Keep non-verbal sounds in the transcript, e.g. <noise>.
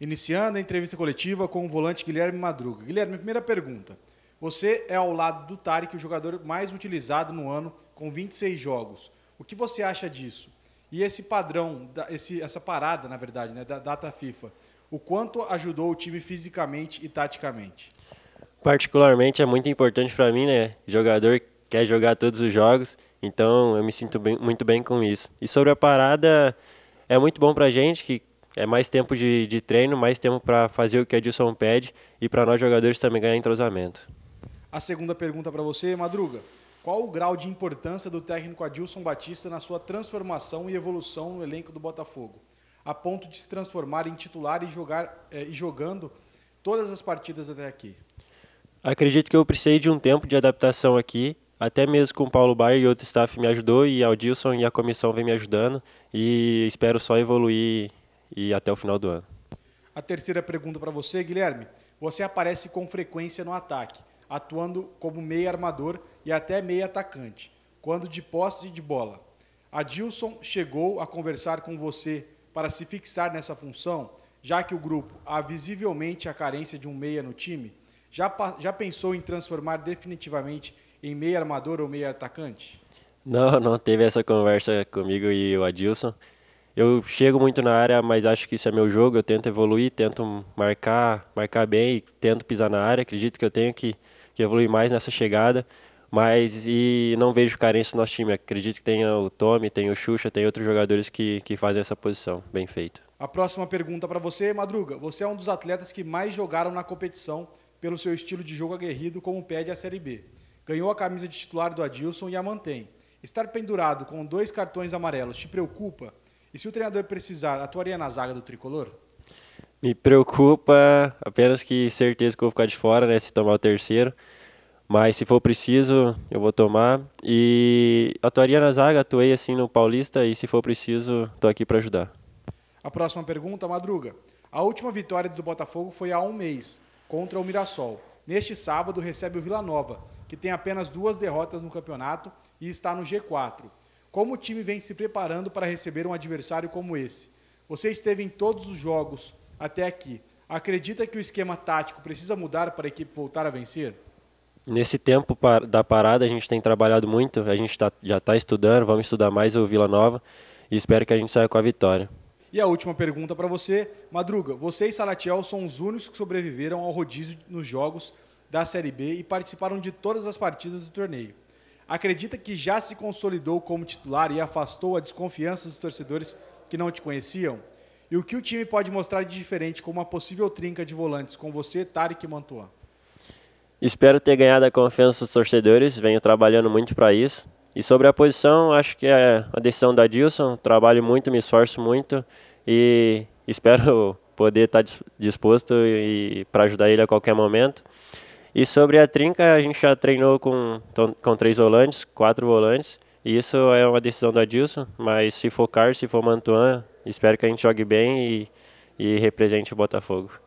iniciando a entrevista coletiva com o volante Guilherme Madruga. Guilherme, primeira pergunta. Você é ao lado do Tarek o jogador mais utilizado no ano, com 26 jogos. O que você acha disso? E esse padrão, esse, essa parada, na verdade, né, da data FIFA, o quanto ajudou o time fisicamente e taticamente? Particularmente é muito importante para mim, né? Jogador quer jogar todos os jogos, então eu me sinto bem, muito bem com isso. E sobre a parada, é muito bom para a gente que é mais tempo de, de treino, mais tempo para fazer o que a Dilson pede e para nós jogadores também ganhar entrosamento. A segunda pergunta para você, Madruga. Qual o grau de importância do técnico Adilson Batista na sua transformação e evolução no elenco do Botafogo, a ponto de se transformar em titular e jogar eh, e jogando todas as partidas até aqui? Acredito que eu precisei de um tempo de adaptação aqui, até mesmo com o Paulo Baier e outro staff me ajudou e Adilson e a comissão vem me ajudando e espero só evoluir e até o final do ano. A terceira pergunta para você, Guilherme. Você aparece com frequência no ataque, atuando como meia armador e até meia atacante, quando de posse e de bola. Adilson chegou a conversar com você para se fixar nessa função, já que o grupo há visivelmente a carência de um meia no time? Já, já pensou em transformar definitivamente em meia armador ou meia atacante? Não, não teve essa conversa comigo e o Adilson eu chego muito na área, mas acho que isso é meu jogo. Eu tento evoluir, tento marcar, marcar bem e tento pisar na área. Acredito que eu tenho que, que evoluir mais nessa chegada. Mas e não vejo carência no nosso time. Acredito que tenha o Tommy, tem o Xuxa, tem outros jogadores que, que fazem essa posição. Bem feito. A próxima pergunta para você, Madruga. Você é um dos atletas que mais jogaram na competição pelo seu estilo de jogo aguerrido, como pede a Série B. Ganhou a camisa de titular do Adilson e a mantém. Estar pendurado com dois cartões amarelos te preocupa? E se o treinador precisar, atuaria na zaga do tricolor? Me preocupa apenas que certeza que vou ficar de fora, né? Se tomar o terceiro. Mas se for preciso, eu vou tomar. E atuaria na zaga, atuei assim no Paulista e se for preciso, estou aqui para ajudar. A próxima pergunta, Madruga. A última vitória do Botafogo foi há um mês, contra o Mirassol. Neste sábado recebe o Vila Nova, que tem apenas duas derrotas no campeonato e está no G4. Como o time vem se preparando para receber um adversário como esse? Você esteve em todos os jogos até aqui. Acredita que o esquema tático precisa mudar para a equipe voltar a vencer? Nesse tempo da parada, a gente tem trabalhado muito, a gente tá, já está estudando, vamos estudar mais o Vila Nova e espero que a gente saia com a vitória. E a última pergunta para você, Madruga. Você e Salatiel são os únicos que sobreviveram ao rodízio nos jogos da Série B e participaram de todas as partidas do torneio acredita que já se consolidou como titular e afastou a desconfiança dos torcedores que não te conheciam? E o que o time pode mostrar de diferente com uma possível trinca de volantes com você, Tarek e Espero ter ganhado a confiança dos torcedores, venho trabalhando muito para isso. E sobre a posição, acho que é a decisão da Dilson, trabalho muito, me esforço muito e espero <laughs> poder estar tá disposto para ajudar ele a qualquer momento. E sobre a trinca, a gente já treinou com, então, com três volantes, quatro volantes. E isso é uma decisão do Adilson, mas se for Carlos, se for Mantuan, espero que a gente jogue bem e, e represente o Botafogo.